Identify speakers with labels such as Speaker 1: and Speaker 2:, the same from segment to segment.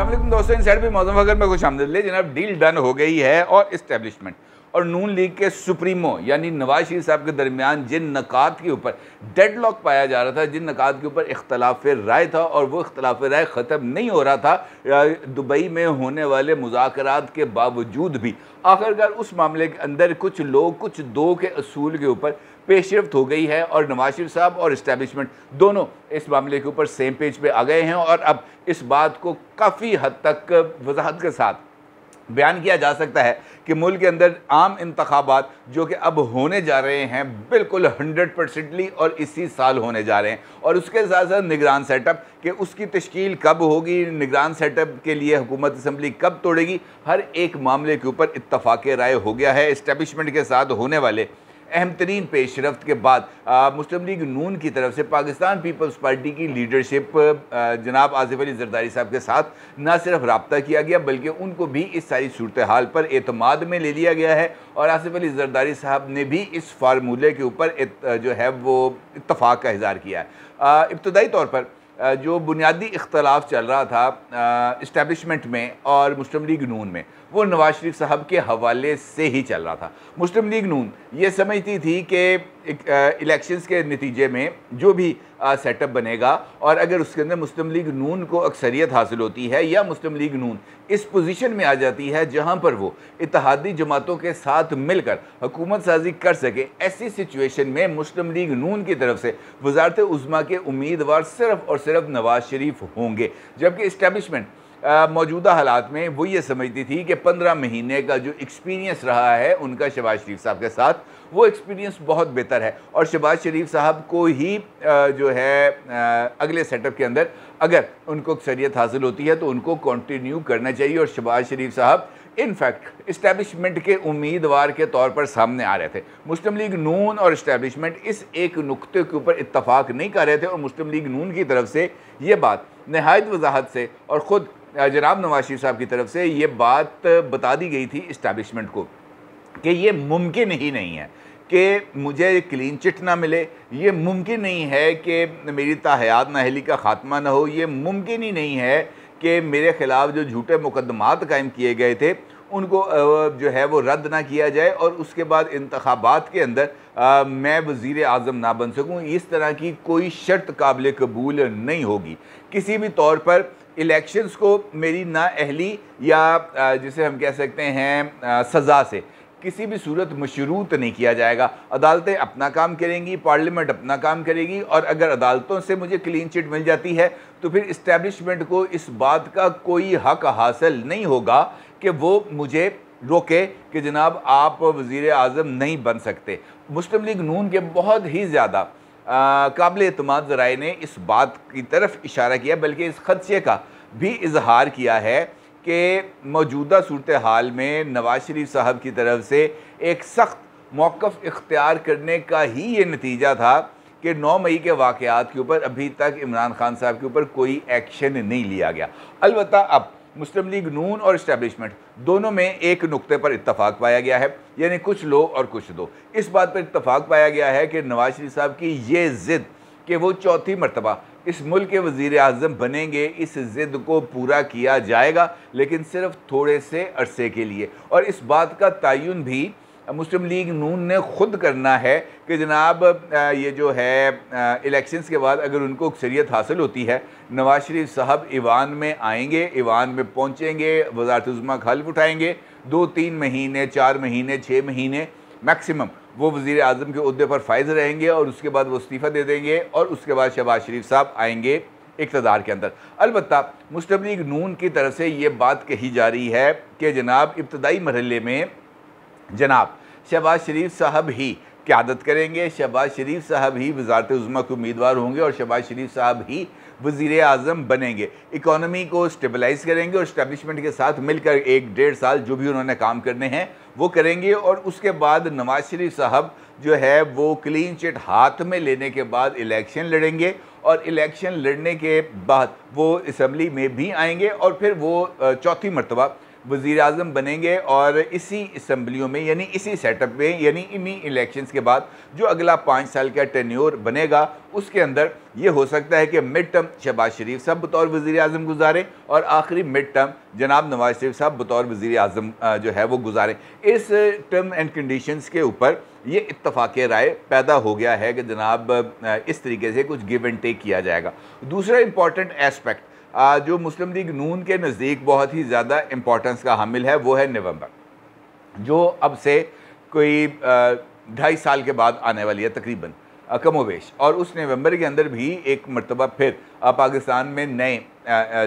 Speaker 1: असल दोस्तों इन साइड भी मौजूद अगर में खुश आमद ले जनाब डील डन हो गई है और इस्टेब्लिशमेंट और नून लीग के सुप्रीमो यानी नवाज शरीफ साहब के दरमियान जिन नकात के ऊपर डेड लॉक पाया जा रहा था जिन नकात के ऊपर इख्तलाफ राय था और वो इख्तलाफ राय ख़त्म नहीं हो रहा था दुबई में होने वाले मुजाकर के बावजूद भी आखिरकार उस मामले के अंदर कुछ लोग कुछ दो के असूल के ऊपर पेशरफ्त हो गई है और नवाज शरीफ साहब और इस्टेबलिशमेंट दोनों इस मामले के ऊपर सेम पेज पे आ गए हैं और अब इस बात को काफ़ी हद तक वजाहत के साथ बयान किया जा सकता है कि मुल्क के अंदर आम इंतबात जो कि अब होने जा रहे हैं बिल्कुल हंड्रेड परसेंटली और इसी साल होने जा रहे हैं और उसके साथ साथ निगरान सेटअप कि उसकी तश्कील कब होगी निगरान सेटअप के लिए हुकूमत असम्बली कब तोड़ेगी हर एक मामले के ऊपर इतफाक़ राय हो गया है इस्टेबलिशमेंट के साथ होने वाले अहम तरीन पेश रफ्त के बाद मुस्लिम लीग नून की तरफ से पाकिस्तान पीपल्स पार्टी की लीडरशिप जनाब आजिफ अली जरदारी साहब के साथ ना सिर्फ रबता किया गया बल्कि उनको भी इस सारी सूरत हाल पर अतमाद में ले लिया गया है और आसिफ अली जरदारी साहब ने भी इस फार्मूले के ऊपर जो है वो इतफाक़ का इजहार किया है इब्तदाई तौर पर जो बुनियादी इख्तलाफ चल रहा था इस्टेबलिशमेंट में और मुस्लिम लीग नून में वो नवाज शरीफ साहब के हवाले से ही चल रहा था मुस्लिम लीग नून ये समझती थी कि इलेक्शंस के नतीजे में जो भी सेटअप बनेगा और अगर उसके अंदर मुस्लिम लीग नून को अक्सरियत हासिल होती है या मुस्लिम लीग नून इस पोजीशन में आ जाती है जहां पर वो इतिहादी जमातों के साथ मिलकर हुकूमत साजी कर सके ऐसी सिचुएशन में मुस्लिम लीग नून की तरफ से वजारत उज़मा के उम्मीदवार सिर्फ और सिर्फ नवाज शरीफ होंगे जबकि इस्टेबलिशमेंट मौजूदा हालात में वो ये समझती थी कि पंद्रह महीने का जो एक्सपीरियंस रहा है उनका शहबाज शरीफ साहब के साथ वो एक्सपीरियंस बहुत बेहतर है और शहबाज शरीफ साहब को ही जो है अगले सेटअप के अंदर अगर उनको अक्सरियत हासिल होती है तो उनको कंटिन्यू करना चाहिए और शहबाज शरीफ साहब इनफैक्ट इस्टेब्लिशमेंट के उम्मीदवार के तौर पर सामने आ रहे थे मुस्लिम लीग नून और इस्टेब्लिशमेंट इस एक नुक्ते के ऊपर इतफाक़ नहीं कर रहे थे और मुस्लिम लीग नून की तरफ से ये बात नहायत वजाहत से और ख़ुद जनाब नवाज शरीफ साहब की तरफ से ये बात बता दी गई थी इस्टेब्लिशमेंट को कि ये मुमकिन ही नहीं है कि मुझे क्लीन चिट ना मिले ये मुमकिन नहीं है कि मेरी ताहयात नाहली का ख़ात्मा ना हो ये मुमकिन ही नहीं है कि मेरे ख़िलाफ़ जो झूठे मुकदमात कायम किए गए थे उनको जो है वो रद्द ना किया जाए और उसके बाद इंतबात के अंदर आ, मैं वज़ी अजम ना बन सकूँ इस तरह की कोई शर्त काबिल कबूल नहीं होगी किसी भी तौर पर इलेक्शंस को मेरी ना अहली या जिसे हम कह सकते हैं सज़ा से किसी भी सूरत मशरूत नहीं किया जाएगा अदालतें अपना काम करेंगी पार्लियामेंट अपना काम करेगी और अगर अदालतों से मुझे क्लीन चिट मिल जाती है तो फिर इस्टेब्लिशमेंट को इस बात का कोई हक हासिल नहीं होगा कि वो मुझे रोके कि जनाब आप वज़ी अजम नहीं बन सकते मुस्लिम लीग नून के बहुत ही ज़्यादा काबिल अतमाद ज़राए ने इस बात की तरफ इशारा किया बल्कि इस खदशे का भी इजहार किया है कि मौजूदा सूरत हाल में नवाज शरीफ साहब की तरफ से एक सख्त मौक़ इख्तियार करने का ही ये नतीजा था कि 9 मई के वाक़ात के ऊपर अभी तक इमरान खान साहब के ऊपर कोई एक्शन नहीं लिया गया अलबत् अब मुस्लिम लीग नून और इस्टेबलिशमेंट दोनों में एक नुक्ते पर इतफाक़ पाया गया है यानी कुछ लो और कुछ दो इस बात पर इतफाक़ पाया गया है कि नवाज शरीफ साहब की ये ज़िद कि वो चौथी मरतबा इस मुल्क के वज़ी अजम बनेंगे इस ज़िद को पूरा किया जाएगा लेकिन सिर्फ थोड़े से अरसे के लिए और इस बात का तयन भी मुस्लिम लीग नून ने ख़ुद करना है कि जनाब ये जो है इलेक्शंस के बाद अगर उनको अक्सरियत हासिल होती है नवाज शरीफ साहब ईवान में आएंगे ईवान में पहुँचेंगे वजारतमा खल्फ उठाएँगे दो तीन महीने चार महीने छः महीने मैक्सिमम वो वज़ी अजम के अहदे पर फायज रहेंगे और उसके बाद वो इस्तीफ़ा दे देंगे और उसके बाद शहबाज शरीफ साहब आएंगे इकतदार के अंदर अलबत् लीग नून की तरफ से ये बात कही जा रही है कि जनाब इब्तदाई मरहले में जनाब शहबाज शरीफ साहब ही क्यादत करेंगे शहबाज शरीफ साहब ही वजारत उज़मा के उम्मीदवार होंगे और शहबाज शरीफ साहब ही वजीर अजम बनेंगे इकानमी को स्टेबलाइज करेंगे और इस्टेबलिशमेंट के साथ मिलकर एक डेढ़ साल जो भी उन्होंने काम करने हैं वो करेंगे और उसके बाद नवाज शरीफ साहब जो है वो क्लीन चिट हाथ में लेने के बाद इलेक्शन लड़ेंगे और इलेक्शन लड़ने के बाद वो इसम्बली में भी आएंगे और फिर वो चौथी मरतबा वज़ी अजम बनेंगे और इसी इसम्बलियों में यानी इसी सेटअप में यानी इन्हीं इलेक्शंस के बाद जो अगला पाँच साल का टेन्योर बनेगा उसके अंदर ये हो सकता है कि मिड टर्म शहबाज शरीफ साहब बतौर वज़ी अजम गुजारें और आखिरी मिड टर्म जनाब नवाज शरीफ साहब बतौर वज़ी अजम जो है वो गुजारें इस टर्म एंड कंडीशन के ऊपर ये इतफाक़ राय पैदा हो गया है कि जनाब इस तरीके से कुछ गिव एंड टेक किया जाएगा दूसरा इम्पॉर्टेंट एस्पेक्ट जो मुस्लिम लीग नून के नज़दीक बहुत ही ज़्यादा इम्पोर्टेंस का हामिल है वो है नवंबर जो अब से कोई ढाई साल के बाद आने वाली है तकरीबन कमोवेश और उस नवंबर के अंदर भी एक मरतबा फिर पाकिस्तान में नए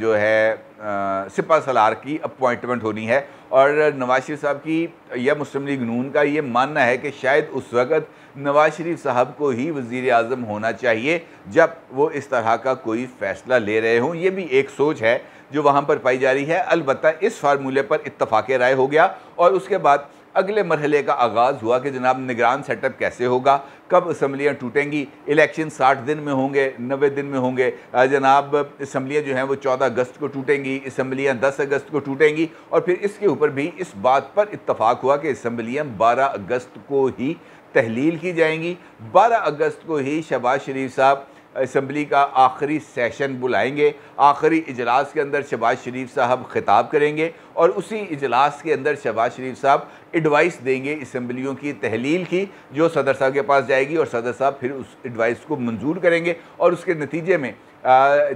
Speaker 1: जो है सिपा सलार की अपॉइंटमेंट होनी है और नवाज शरीफ साहब की या मुस्लिम लीग नून का ये मानना है कि शायद उस वक़्त नवाज शरीफ साहब को ही वज़ी अजम होना चाहिए जब वो इस तरह का कोई फ़ैसला ले रहे हों ये भी एक सोच है जो वहाँ पर पाई जा रही है अलबत् इस फार्मूले पर इतफ़ाक़ राय हो गया और उसके बाद अगले मरहले का आगाज़ हुआ कि जनाब निगरान सेटअप कैसे होगा कब असम्बलियाँ टूटेंगी इलेक्शन साठ दिन में होंगे नबे दिन में होंगे जनाब इसम्बलियाँ जो हैं वो चौदह अगस्त को टूटेंगी इसम्बलियाँ दस अगस्त को टूटेंगी और फिर इसके ऊपर भी इस बात पर इतफाक़ हुआ कि इसम्बलियाँ बारह अगस्त को ही तहलील की जाएंगी बारह अगस्त को ही शहबाज शरीफ साहब इसम्बली का आखिरी सेशन बुलाएंगे आखिरी इजलास के अंदर शबाज शरीफ साहब खिताब करेंगे और उसी इजलास के अंदर शबाज शरीफ साहब एडवाइस देंगे इसम्बलियों की तहलील की जो सदर साहब के पास जाएगी और सदर साहब फिर उस एडवाइस को मंजूर करेंगे और उसके नतीजे में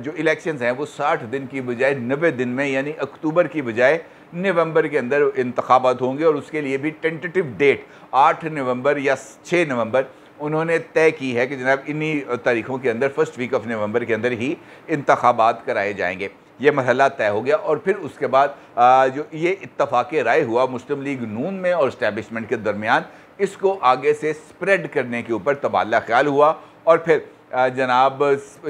Speaker 1: जो इलेक्शन हैं वो साठ दिन की बजाय नबे दिन में यानी अक्टूबर की बजाय नवंबर के अंदर इंतबात होंगे और उसके लिए भी टेंटेटिव डेट आठ नवंबर या छः नवंबर उन्होंने तय की है कि जनाब इन्हीं तारीखों के अंदर फर्स्ट वीक ऑफ नवंबर के अंदर ही इंतबात कराए जाएंगे ये मरहला तय हो गया और फिर उसके बाद जो ये इतफाक़ राय हुआ मुस्लिम लीग नून में और इस्टेबलिशमेंट के दरमियान इसको आगे से स्प्रेड करने के ऊपर तबादला ख्याल हुआ और फिर जनाब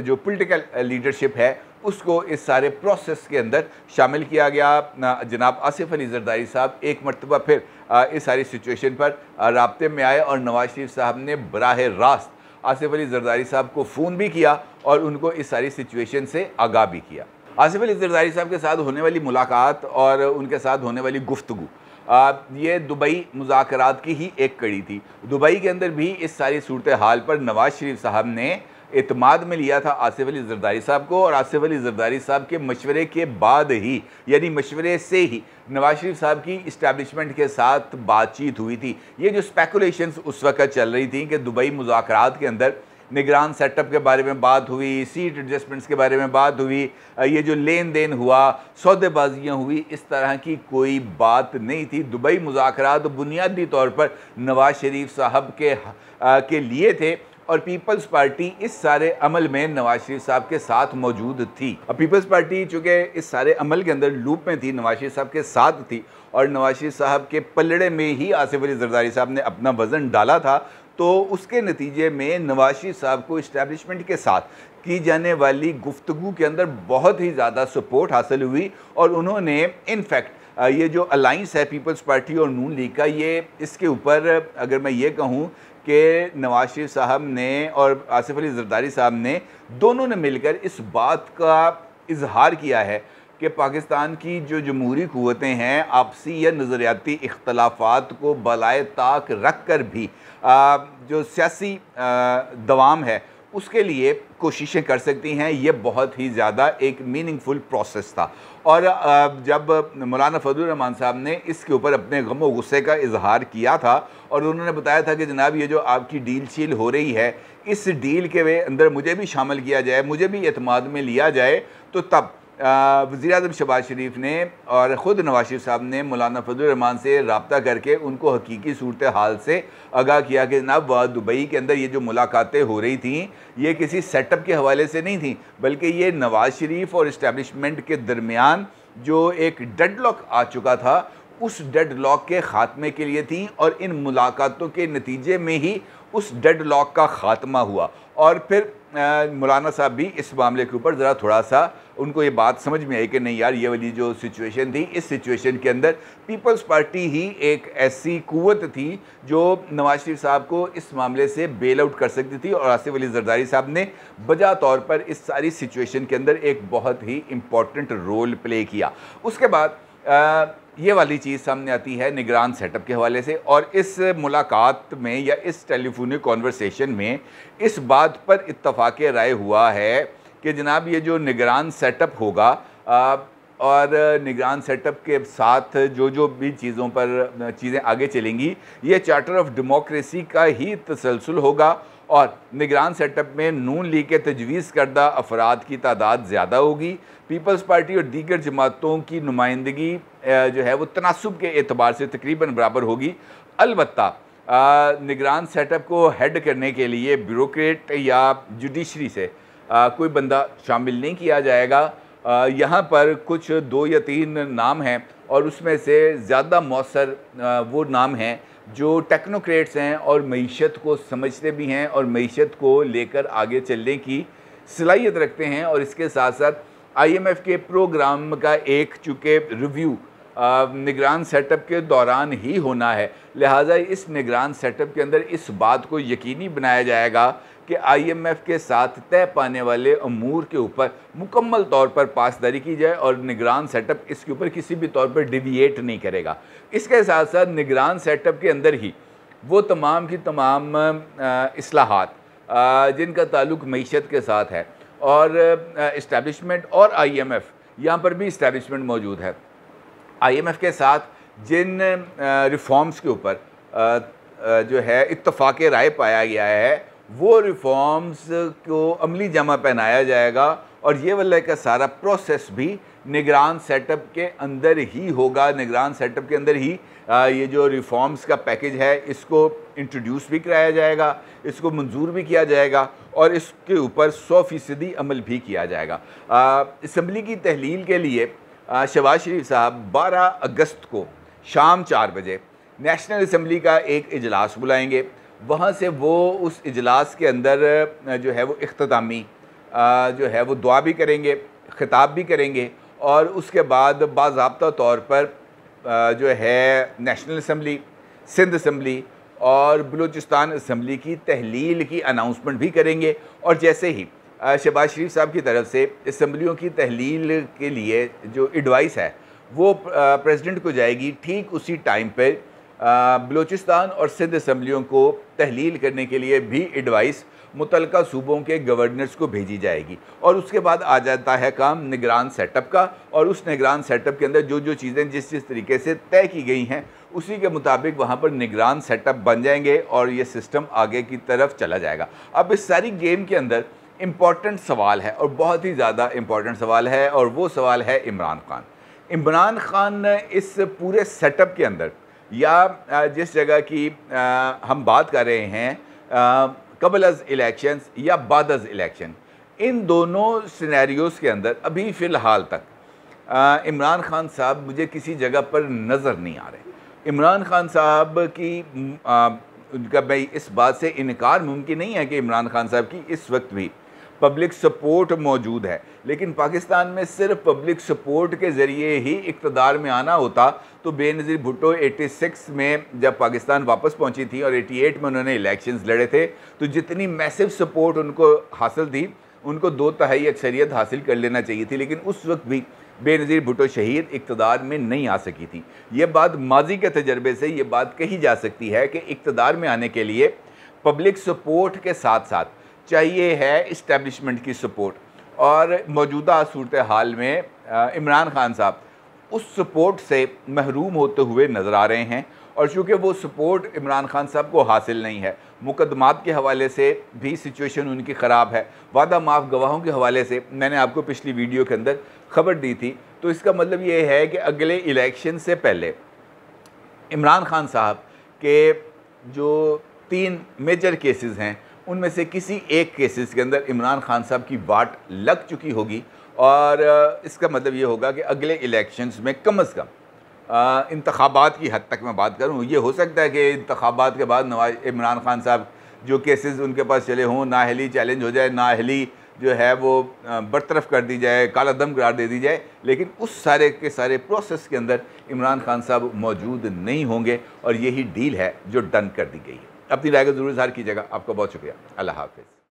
Speaker 1: जो पोलिटिकल लीडरशिप है उसको इस सारे प्रोसेस के अंदर शामिल किया गया जनाब आसिफ अली जरदारी साहब एक मरतबा फिर इस सारी सिचुएशन पर रबते में आए और नवाज शरीफ साहब ने बराह रास्त आसिफ अली जरदारी साहब को फ़ोन भी किया और उनको इस सारी सिचुएशन से आगाह भी किया आसिफ अली जरदारी साहब के साथ होने वाली मुलाकात और उनके साथ होने वाली गुफ्तु ये दुबई मुजाकर की ही एक कड़ी थी दुबई के अंदर भी इस सारी सूरत हाल पर नवाज़ शरीफ साहब ने एतमाद में लिया था आसिफ अली जरदारी साहब को और आसिफ अली जरदारी साहब के मशवरे के बाद ही यानी मशवरे से ही नवाज शरीफ साहब की इस्टेबलिशमेंट के साथ बातचीत हुई थी ये जो स्पेकुलेशंस उस वक्त चल रही थी कि दुबई मुजाकर के अंदर निगरान सेटअप के बारे में बात हुई सीट एडजस्टमेंट्स के बारे में बात हुई ये जो लेन देन हुआ सौदेबाजियाँ हुई इस तरह की कोई बात नहीं थी दुबई मुजात बुनियादी तौर पर नवाज शरीफ साहब के आ, के लिए थे और पीपल्स पार्टी इस सारे अमल में नवाज शरीफ साहब के साथ मौजूद थी और पीपल्स पार्टी चूँकि इस सारे अमल के अंदर लूप में थी नवाज शरीफ साहब के साथ थी और नवाज शरीफ साहब के पलड़े में ही आसिफ अली जरदारी साहब ने अपना वज़न डाला था तो उसके नतीजे में नवाज शरीफ साहब को इस्टेबलिशमेंट के साथ की जाने वाली गुफ्तु के अंदर बहुत ही ज़्यादा सपोर्ट हासिल हुई और उन्होंने इनफैक्ट ये जो अलाइंस है पीपल्स पार्टी और नून लीग का ये इसके ऊपर अगर मैं ये कहूँ कि नवाज शरीफ साहब ने और आसिफ अली जरदारी साहब ने दोनों ने मिलकर इस बात का इजहार किया है कि पाकिस्तान की जो जमहूरी क़वतें हैं आपसी या नज़रियाती इख्तलाफात को बलाए ताक रख कर भी आ, जो सियासी दवाम है उसके लिए कोशिशें कर सकती हैं ये बहुत ही ज़्यादा एक मीनिंगफुल प्रोसेस था और जब मौलाना फजल रहमान साहब ने इसके ऊपर अपने गम गुस्से का इजहार किया था और उन्होंने बताया था कि जनाब ये जो आपकी डील शील हो रही है इस डील के वे अंदर मुझे भी शामिल किया जाए मुझे भी अतमाद में लिया जाए तो तब वज़ी अजम शबाज शरीफ ने और ख़ुद नवाज शरीफ साहब ने मौलाना फजलरहमान से रबता करके उनको हकीकी सूरत हाल से आगाह किया कि जनाब दुबई के अंदर ये जो मुलाकातें हो रही थी ये किसी सेटअप के हवाले से नहीं थी बल्कि ये नवाज शरीफ और इस्टेबलिशमेंट के दरमियान जो एक डेड लॉक आ चुका था उस डेड लॉक के ख़ात्मे के लिए थी और इन मुलाकातों के नतीजे में ही उस डेड लॉक का ख़ात्मा हुआ और फिर मौलाना साहब भी इस मामले के ऊपर ज़रा थोड़ा सा उनको ये बात समझ में आई कि नहीं यार ये वाली जो सिचुएशन थी इस सिचुएशन के अंदर पीपल्स पार्टी ही एक ऐसी कुवत थी जो नवाज शरीफ साहब को इस मामले से बेल आउट कर सकती थी और आसिफ अली जरदारी साहब ने बजा तौर पर इस सारी सिचुएशन के अंदर एक बहुत ही इम्पॉर्टेंट रोल प्ले किया उसके बाद ये वाली चीज़ सामने आती है निगरान सेटअप के हवाले से और इस मुलाकात में या इस टेलीफोनिक कॉन्वर्सेशन में इस बात पर इतफाक़ राय हुआ है कि जनाब ये जो निगरान सेटअप होगा और निगरान सेटअप के साथ जो जो भी चीज़ों पर चीज़ें आगे चलेंगी ये चार्टर ऑफ डेमोक्रेसी का ही तसलसल होगा और निगरान सेटअप में नून लीग के तजवीज़ करदा अफराद की तादाद ज़्यादा होगी पीपल्स पार्टी और दीगर जमातों की नुमाइंदगी जो है वो तनासब के अतबार से तकरीबन बराबर होगी अलबत् निगरान सेटअप को हेड करने के लिए ब्यूरोट या जुडिशरी से आ, कोई बंदा शामिल नहीं किया जाएगा यहाँ पर कुछ दो या तीन नाम हैं और उसमें से ज़्यादा मौसर वो नाम हैं जो टेक्नोक्रेट्स हैं और मीशत को समझते भी हैं और मीशत को लेकर आगे चलने की सलाहियत रखते हैं और इसके साथ साथ आईएमएफ के प्रोग्राम का एक चूँकि रिव्यू निगरान सेटअप के दौरान ही होना है लिहाजा इस निगरान सेटअप के अंदर इस बात को यकीनी बनाया जाएगा कि आईएमएफ के साथ तय पाने वाले अमूर के ऊपर मुकम्मल तौर पर पासदारी की जाए और निगरान सेटअप इसके ऊपर किसी भी तौर पर डिविएट नहीं करेगा इसके साथ साथ निगरान सेटअप के अंदर ही वो तमाम की तमाम असलाहत जिनका ताल्लुक मीशत के साथ है और इस्टेबलिशमेंट और आईएमएफ यहाँ पर भी इस्टेबलिशमेंट मौजूद है आईएमएफ के साथ जिन रिफॉर्म्स के ऊपर जो है इतफाक़ राय पाया गया है वो रिफॉर्म्स को अमली जमा पहनाया जाएगा और ये वाले का सारा प्रोसेस भी निगरान सेटअप के अंदर ही होगा निगरान सेटअप के अंदर ही आ, ये जो रिफॉर्म्स का पैकेज है इसको इंट्रोड्यूस भी कराया जाएगा इसको मंजूर भी किया जाएगा और इसके ऊपर सौ फीसदी अमल भी किया जाएगा इसम्बली की तहलील के लिए शबाज शरीफ साहब 12 अगस्त को शाम चार बजे नेशनल इसम्बली का एक इजलास बुलाएंगे वहाँ से वो उस इजलास के अंदर जो है वो अख्तामी जो है वो दुआ भी करेंगे खिताब भी करेंगे और उसके बाद बाबा तौर पर जो है नेशनल असम्बली सिंध असम्बली और बलूचिस्तान असम्बली की तहलील की अनाउंसमेंट भी करेंगे और जैसे ही शहबाज शरीफ साहब की तरफ से इसम्बलियों की तहलील के लिए जो एडवाइस है वो प्रेसिडेंट को जाएगी ठीक उसी टाइम पर बलूचिस्तान और सिंध असम्बलियों को तहलील करने के लिए भी एडवाइस मुतल सूबों के गवर्नर्स को भेजी जाएगी और उसके बाद आ जाता है काम निगरान सेटअप का और उस निगरान सेटअप के अंदर जो जो चीज़ें जिस जिस तरीके से तय की गई हैं उसी के मुताबिक वहाँ पर निगरान सेटअप बन जाएंगे और ये सिस्टम आगे की तरफ चला जाएगा अब इस सारी गेम के अंदर इम्पॉर्टेंट सवाल है और बहुत ही ज़्यादा इम्पॉर्टेंट सवाल है और वो सवाल है इमरान खान इमरान खान इस पूरे सेटअप के अंदर या जिस जगह की हम बात कर रहे हैं कबल अज़ इलेक्शंस या बाद अज़ इलेक्शन इन दोनों सिनेरियोस के अंदर अभी फ़िलहाल तक इमरान खान साहब मुझे किसी जगह पर नज़र नहीं आ रहे इमरान खान साहब की उनका भाई इस बात से इनकार मुमकिन नहीं है कि इमरान खान साहब की इस वक्त भी पब्लिक सपोर्ट मौजूद है लेकिन पाकिस्तान में सिर्फ पब्लिक सपोर्ट के ज़रिए ही इकतदार में आना होता तो बेनज़ीर भुट्टो 86 में जब पाकिस्तान वापस पहुंची थी और 88 में उन्होंने इलेक्शंस लड़े थे तो जितनी मैसिव सपोर्ट उनको हासिल थी उनको दो तहाई अक्सरियत हासिल कर लेना चाहिए थी लेकिन उस वक्त भी बेनज़ीर भुटो शहीद इकतदार में नहीं आ सकी थी ये बात माजी के तजर्बे से ये बात कही जा सकती है कि इकतदार में आने के लिए पब्लिक सपोर्ट के साथ साथ चाहिए है इस्टेबलिशमेंट की सपोर्ट और मौजूदा सूरत हाल में इमरान खान साहब उस सपोर्ट से महरूम होते हुए नज़र आ रहे हैं और चूँकि वो सपोर्ट इमरान खान साहब को हासिल नहीं है मुकदमात के हवाले से भी सिचुएशन उनकी ख़राब है वादा माफ़ गवाहों के हवाले से मैंने आपको पिछली वीडियो के अंदर खबर दी थी तो इसका मतलब ये है कि अगले इलेक्शन से पहले इमरान खान साहब के जो तीन मेजर केसेस हैं उनमें से किसी एक केसेस के अंदर इमरान खान साहब की वाट लग चुकी होगी और इसका मतलब ये होगा कि अगले इलेक्शंस में कम अज़ कम इंतबात की हद तक मैं बात करूँ ये हो सकता है कि इंतबात के बाद नवाज इमरान खान साहब जो केसेस उनके पास चले हों नाहली चैलेंज हो जाए नाहली जो है वो बरतरफ कर दी जाए काला दम करार दे दी जाए लेकिन उस सारे के सारे प्रोसेस के अंदर इमरान खान साहब मौजूद नहीं होंगे और यही डील है जो डन कर दी गई है अपनी राय को जरूर इजहार कीजिएगा आपका बहुत शुक्रिया अल्लाह हाफिज़